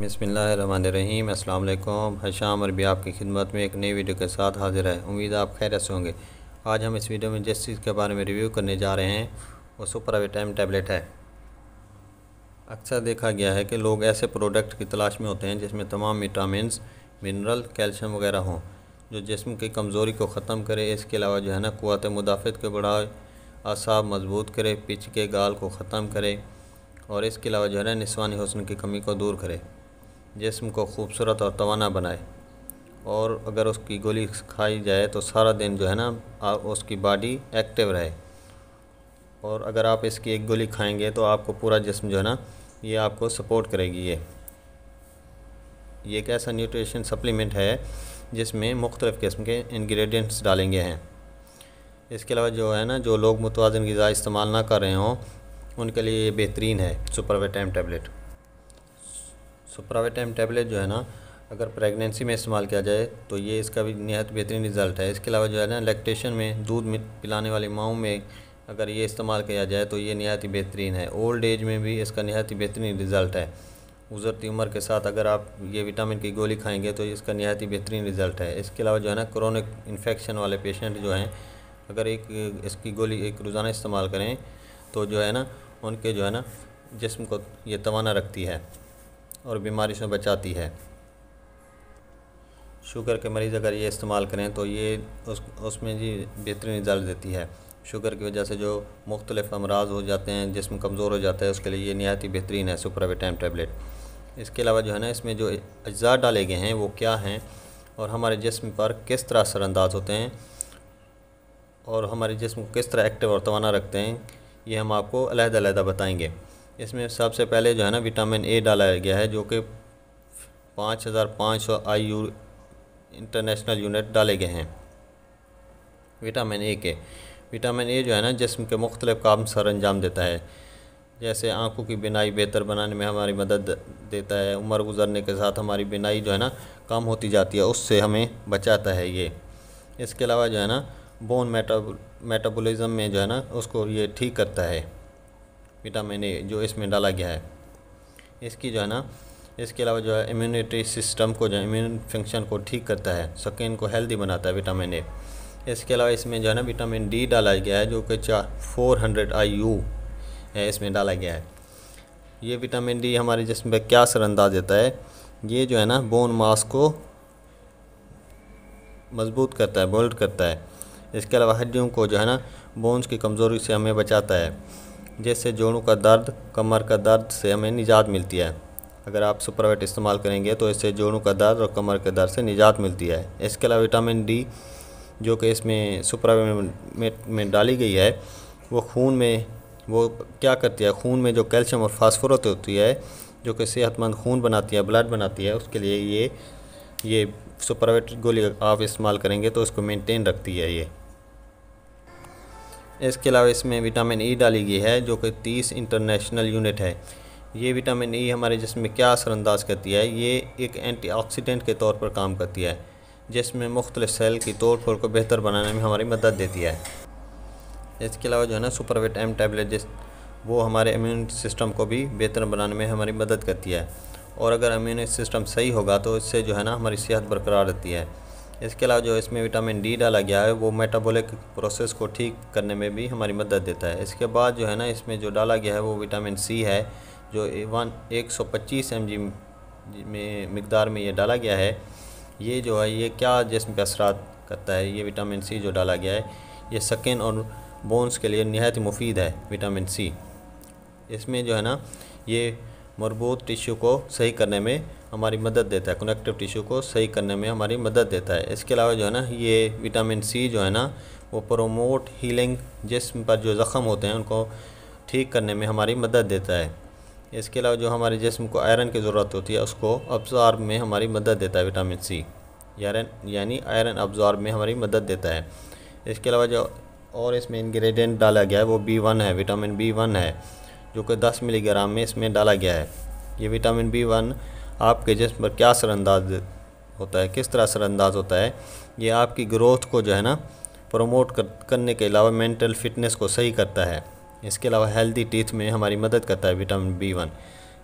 बसमीम् अल्लाम हशाम और भी आपकी खिदमत में एक नई वीडियो के साथ हाजिर है उम्मीद आप खैर से होंगे आज हम इस वीडियो में जिस चीज़ के बारे में रिव्यू करने जा रहे हैं वो सुपरविटाम टैबलेट है अक्सर देखा गया है कि लोग ऐसे प्रोडक्ट की तलाश में होते हैं जिसमें तमाम विटामिन मिनरल कैल्शियम वगैरह हों जो जिसम की कमज़ोरी को ख़त्म करे इसके अलावा जो है ना क़वत मुदाफ़त को बढ़ाए असाब मजबूत करे पिच के गाल को ख़त्म करे और इसके अलावा जो है ना नस्वानी हसन की कमी को दूर करे जिसम को खूबसूरत और तोाना बनाए और अगर उसकी गोली खाई जाए तो सारा दिन जो है ना उसकी बॉडी एक्टिव रहे और अगर आप इसकी एक गोली खाएंगे तो आपको पूरा जिसम जो है ना ये आपको सपोर्ट करेगी ये ये एक ऐसा न्यूट्रिशन सप्लीमेंट है जिसमें मुख्तलिफ़ किस्म के इन्ग्रीडियंट्स डालेंगे हैं इसके अलावा जो है ना जो लोग मुतवाजन गज़ा इस्तेमाल ना कर रहे हों उनके लिए ये बेहतरीन है सुपर वेटाइम टेबलेट सुप्रावेटाइम टैबलेट जो है ना अगर प्रेगनेंसी में इस्तेमाल किया जाए तो ये इसका भी नहायत बेहतरीन रिज़ल्ट है इसके अलावा जो है ना लैक्टेशन में दूध में पिलाने वाली माओ में अगर ये इस्तेमाल किया जाए तो ये नहायत ही बेहतरीन है ओल्ड एज में भी इसका नहायत ही बेहतरीन रिज़ल्ट है गुजरती उम्र के साथ अगर आप ये विटामिन की गोली खाएंगे तो इसका नहायत ही बेहतरीन रिज़ल्ट है इसके अलावा जो है ना क्रोनिक इन्फेक्शन वाले पेशेंट जो हैं अगर एक इसकी गोली एक रोज़ाना इस्तेमाल करें तो जो है ना उनके जो है ना जिसम को ये तोाना रखती है और बीमारी से बचाती है शुगर के मरीज़ अगर ये इस्तेमाल करें तो ये उस उसमें जी बेहतरीन रिजल्ट देती है शुगर की वजह से जो मुख्तलिफ अमराज हो जाते हैं जिसम कमज़ोर हो जाता है उसके लिए ये नहायत ही बेहतरीन है सुपराविटाम टैबलेट इसके अलावा जो है ना इसमें जो अज्जा डाले गए हैं वो क्या हैं और हमारे जिसम पर किस तरह असरानंदाज होते हैं और हमारे जिसम को किस तरह एक्टिव और तोाना रखते हैं ये हम आपको अलहदा अलहदा बताएँगे इसमें सबसे पहले जो है ना विटामिन ए डाला गया है जो कि पाँच हज़ार पाँच सौ आई यू इंटरनेशनल यूनिट डाले गए हैं विटामिन ए के विटामिन ए जो है ना जिसम के मुख्तलिफ़ काम सर अंजाम देता है जैसे आँखों की बिनाई बेहतर बनाने में हमारी मदद देता है उम्र गुजरने के साथ हमारी बिनाई जो है ना कम होती जाती है उससे हमें बचाता है ये इसके अलावा जो है ना बोन मेटाबोलिज़म में जो है ना उसको ये ठीक करता है विटामिन ए जो इसमें डाला गया है इसकी जो है ना इसके अलावा जो है इम्यूनिटी सिस्टम को जो है इम्यून फंक्शन को ठीक करता है स्किन को हेल्दी बनाता है विटामिन ए इसके अलावा इसमें जो है ना विटामिन डी डाला गया है जो कि चार फोर हंड्रेड आई यू है इसमें डाला गया है ये विटामिन डी हमारे जिसम पर क्या असरअंदाज देता है ये जो है ना बोन मास को मजबूत करता है बोल्ड करता है इसके अलावा हड्डियों को जो है ना बोन्स की कमज़ोरी से हमें बचाता है जैसे जोड़ों का दर्द कमर का दर्द से हमें निजात मिलती है अगर आप सुपरवेट इस्तेमाल करेंगे तो इससे जोड़ों का दर्द और कमर के दर्द से निजात मिलती है इसके अलावा विटामिन डी जो कि इसमें सुपरावेट में, डाली गई है वो खून में वो क्या करती है खून में जो कैल्शियम और फास्फोरस होती है जो कि सेहतमंद खून बनाती है ब्लड बनाती है उसके लिए ये ये सुपरवेट गोली आप इस्तेमाल करेंगे तो उसको मेनटेन रखती है ये इसके अलावा इसमें विटामिन ई e डाली गई है जो कि तीस इंटरनेशनल यूनिट है ये विटामिन ई e हमारे जिसम में क्या असरअंदाज करती है ये एक एंटीऑक्सीडेंट के तौर पर काम करती है जिसमें मुख्तल सेल की तोड़ फोड़ को बेहतर बनाने में हमारी मदद देती है इसके अलावा जो है ना सुपरविट एम टैबलेट जिस वो हमारे इम्यून सिस्टम को भी बेहतर बनाने में हमारी मदद करती है और अगर इम्यून सिस्टम सही होगा तो इससे जो है ना हमारी सेहत बरकरार रहती है इसके अलावा जो इसमें विटामिन डी डाला गया है वो मेटाबॉलिक प्रोसेस को ठीक करने में भी हमारी मदद देता है इसके बाद जो है ना इसमें जो डाला गया है वो विटामिन सी है जो वन एक सौ पच्चीस एम जी में मकदार में ये डाला गया है ये जो है ये क्या जिसम पर असरा करता है ये विटामिन सी जो डाला गया है ये सकेन और बोन्स के लिए नहायत मुफीद है विटामिन सी इसमें जो है ना ये मरबूत टिश्यू को सही करने में हमारी मदद देता है कनेक्टिव टिश्यू को सही करने में हमारी मदद देता है इसके अलावा जो है ना ये विटामिन सी जो है ना वो प्रोमोट हीलिंग जिसम पर जो ज़ख़म होते हैं उनको ठीक करने में हमारी मदद देता है इसके अलावा जो हमारे जिसम को आयरन की ज़रूरत होती है उसको अब्जॉर्ब में हमारी मदद देता है विटामिन सी यानी आयरन अब्जॉर्ब में हमारी मदद देता है इसके अलावा जो और इसमें इंग्रेडिएंट डाला गया है वो बी वन है विटामिन बी वन है जो कि दस मिलीग्राम में इसमें डाला गया है ये विटामिन बी वन आपके जिसम पर क्या असरअंदाज होता है किस तरह असरअंदाज होता है ये आपकी ग्रोथ को जो है ना प्रमोट कर, करने के अलावा मेंटल फिटनेस को सही करता है इसके अलावा हेल्दी टीथ में हमारी मदद करता है विटामिन बी वन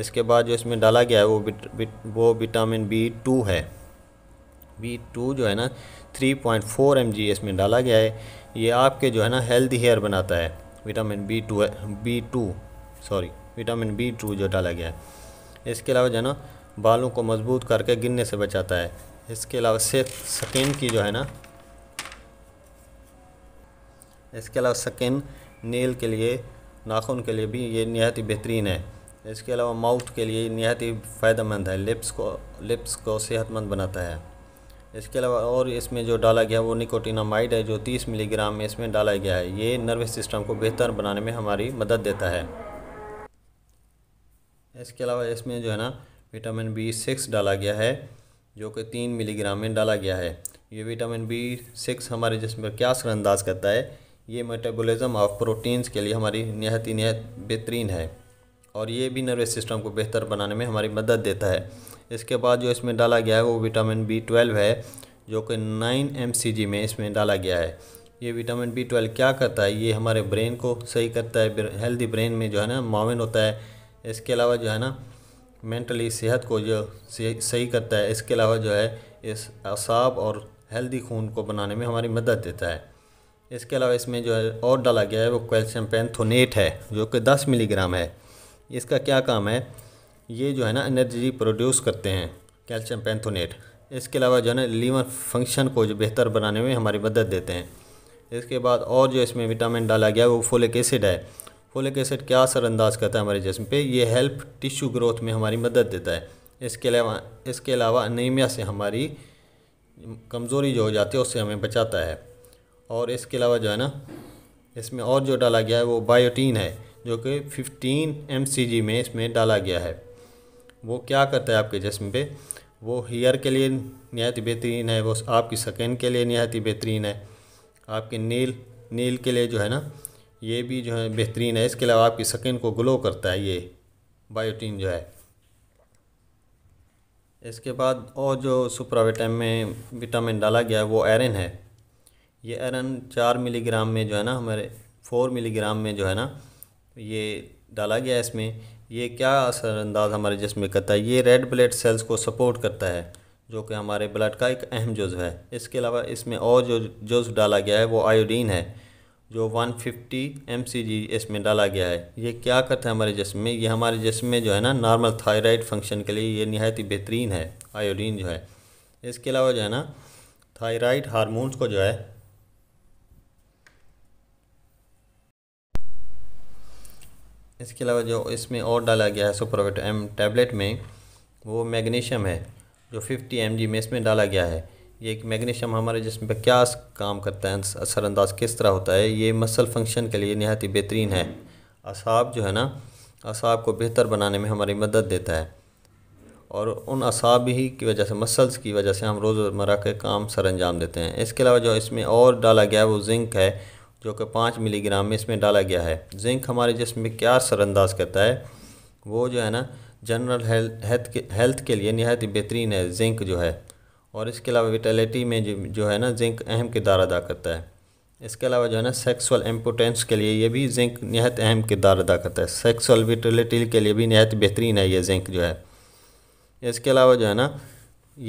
इसके बाद जो इसमें डाला गया है वो बिट, बिट, वो विटामिन बी टू है बी टू जो है ना three point four M G इसमें डाला गया है ये आपके जो है ना हेल्दी हेयर बनाता है विटामिन बी टू है B two sorry vitamin B two जो डाला गया है इसके अलावा जो है ना बालों को मजबूत करके गिरने से बचाता है इसके अलावा सेफ स्किन की जो है ना इसके अलावा स्किन नील के लिए नाखून के लिए भी ये नहायत ही बेहतरीन है इसके अलावा माउथ के लिए नहायत ही फ़ायदेमंद है लिप्स को लिप्स को सेहतमंद बनाता है इसके अलावा और इसमें जो डाला गया वो निकोटिनामाइड है जो 30 मिलीग्राम में इसमें डाला गया है ये नर्वस सिस्टम को बेहतर बनाने में हमारी मदद देता है इसके अलावा इसमें जो है ना विटामिन बी सिक्स डाला गया है जो कि तीन मिलीग्राम में डाला गया है ये विटामिन बी सिक्स हमारे जिसम पर क्या असरअंदाज करता है ये मेटाबॉलिज्म ऑफ प्रोटीन्स के लिए हमारी नहायत ही नहायत बेहतरीन है और ये भी नर्वस सिस्टम को बेहतर बनाने में हमारी मदद देता है इसके बाद जो इसमें डाला गया है वो विटामिन बी ट्वेल्व है जो कि नाइन एम सी जी में इसमें डाला गया है ये विटामिन बी ट्वेल्व क्या करता है ये हमारे ब्रेन को सही करता है हेल्दी ब्रेन में जो है ना माविन होता है इसके अलावा जो है ना मेंटली सेहत को जो सही करता है इसके अलावा जो है इस असाब और हेल्दी खून को बनाने में हमारी मदद देता है इसके अलावा इसमें जो है और डाला गया है वो कैल्शियम पेंथोनेट है जो कि 10 मिलीग्राम है इसका क्या काम है ये जो है ना एनर्जी प्रोड्यूस करते हैं कैल्शियम पेंथोनेट इसके अलावा जो है ना लीवर फंक्शन को जो बेहतर बनाने में हमारी मदद देते हैं इसके बाद और जो इसमें विटामिन डाला गया है वो फोलिक एसिड है फोलिक एसिड क्या असरअंदाज करता है हमारे जिसम पे ये हेल्प टिश्यू ग्रोथ में हमारी मदद देता है इसके अलावा इसके अलावा अनिमिया से हमारी कमज़ोरी जो हो जाती है उससे हमें बचाता है और इसके अलावा जो है ना इसमें और जो डाला गया है वो बायोटीन है जो कि 15 एम में इसमें डाला गया है वो क्या करता है आपके जिसम पे वो हेयर के लिए नहायत बेहतरीन है वो आपकी स्किन के लिए नहायत बेहतरीन है आपके नील नील के लिए जो है ना ये भी जो है बेहतरीन है इसके अलावा आपकी स्किन को ग्लो करता है ये बायोटीन जो है इसके बाद और जो सुप्राविटाम में विटामिन डाला गया है वो आयरन है ये आयरन चार मिलीग्राम में जो है ना हमारे फोर मिलीग्राम में जो है ना ये डाला गया है इसमें ये क्या असरअंदाज हमारे जिसम में करता है ये रेड ब्लड सेल्स को सपोर्ट करता है जो कि हमारे ब्लड का एक अहम जुज़ है इसके अलावा इसमें और जो जुज़ डाला गया है वो आयोडीन है जो 150 फिफ्टी इसमें डाला गया है ये क्या करता है हमारे जिसम में ये हमारे जिसम में जो है ना नॉर्मल थायराइड फंक्शन के लिए ये नहायत ही बेहतरीन है आयोडीन जो है इसके अलावा जो है ना थायराइड हारमोन्स को जो है इसके अलावा जो इसमें और डाला गया है सुप्रोवेट एम टैबलेट में वो मैग्नीशियम है जो 50 एम में इसमें डाला गया है ये कि मैग्नीशियम हमारे जिसम पर क्या काम करता है असरअंदाज किस तरह होता है ये मसल फंक्शन के लिए नहायत ही बेहतरीन है असाब जो है ना असाब को बेहतर बनाने में हमारी मदद देता है और उन असाब ही की वजह से मसल्स की वजह से हम रोज़मर्रा के काम सर अंजाम देते हैं इसके अलावा जो इसमें और डाला गया है वो जिंक है जो कि पाँच मिलीग्राम में इसमें डाला गया है जिंक हमारे जिसम में क्या असरअंदाज करता है वो जो है ना जनरल हेल्थ के हेल्थ के लिए नहायत बेहतरीन है जिंक जो है और इसके अलावा विटेलिटी में जो, जो है ना जिंक अहम किरदार अदा करता है इसके अलावा जो है ना सेक्सुअल एम्पोटेंस के लिए ये भी जिंक नहायत अहम किरदार अदा करता है सेक्सुअल विटेलिटी के लिए भी नहायत बेहतरीन है ये जिंक जो है इसके अलावा जो है ना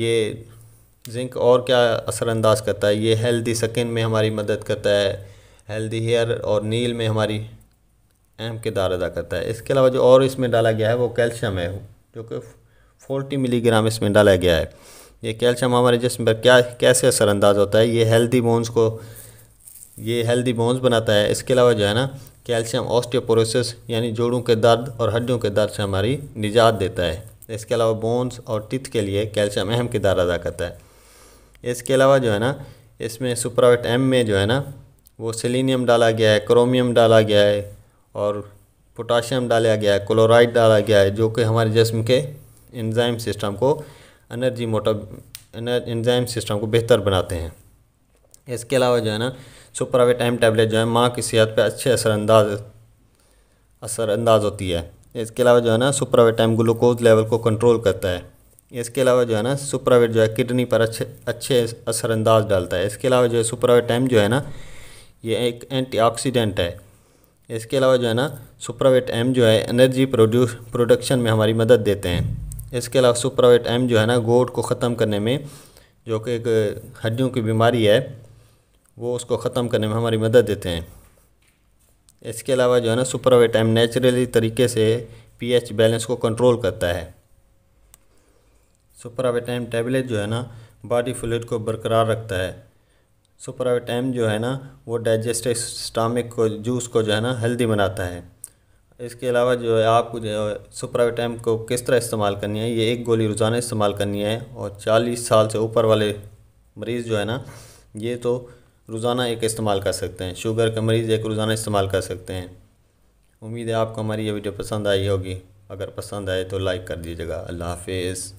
ये जिंक और क्या असरानंदाज करता है ये हेल्दी सकिन में हमारी मदद करता है हेल्दी हेयर और नील में हमारी अहम किरदार अदा करता है इसके अलावा जो और इसमें डाला गया है वो कैल्शियम है जो कि फोर्टी मिलीग्राम इसमें डाला गया है ये कैल्शियम हमारे जिसम पर क्या कैसे असरानंदाज होता है ये हेल्दी बोन्स को ये हेल्दी बोन्स बनाता है इसके अलावा जो है ना कैल्शियम ऑस्टियोपोरोसिस यानी जोड़ों के दर्द और हड्डियों के दर्द से हमारी निजात देता है इसके अलावा बोन्स और टिथ के लिए कैल्शियम अहम किरदार अदा करता है इसके अलावा जो है ना इसमें सुपरावेट एम में जो है ना वो सेलिनियम डाला गया है क्रोमियम डाला गया है और पोटाशियम डाला गया है क्लोराइड डाला गया है जो कि हमारे जिसम के एंजाइम सिस्टम को एनर्जी मोटर एंजाइम सिस्टम को बेहतर बनाते हैं इसके अलावा जो है ना एम टैबलेट जो है माँ की सेहत पर अच्छे असरअंदाज असरअंदाज होती है इसके अलावा जो है ना टाइम ग्लूकोज लेवल को कंट्रोल करता है इसके अलावा जो है ना सुपरावेट जो है किडनी पर अच्छे अच्छे असरअंदाज डालता है इसके अलावा जो है एम जो है ना ये एक एंटी है इसके अलावा जो है ना सुपरावेट एम जो है एनर्जी प्रोड्यूस प्रोडक्शन में हमारी मदद देते हैं इसके अलावा सुपरावेट एम जो है ना गोट को ख़त्म करने में जो कि एक हड्डियों की बीमारी है वो उसको ख़त्म करने में हमारी मदद देते हैं इसके अलावा जो है ना सुपरावेट एम नेचुरली तरीके से पीएच बैलेंस को कंट्रोल करता है एम टेबलेट जो है ना बॉडी फ्लूड को बरकरार रखता है सुपरावेट एम जो है ना वो डाइजेस्टिव स्टामिक को जूस को जो है ना हेल्दी बनाता है इसके अलावा जो है आपको जो है सुप्राविटाइम को किस तरह इस्तेमाल करनी है ये एक गोली रोज़ाना इस्तेमाल करनी है और चालीस साल से ऊपर वाले मरीज़ जो है ना ये तो रोज़ाना एक इस्तेमाल कर सकते हैं शुगर के मरीज़ एक रोज़ाना इस्तेमाल कर सकते हैं उम्मीद है आपको हमारी ये वीडियो पसंद आई होगी अगर पसंद आए तो लाइक कर दीजिएगा अल्लाह हाफिज़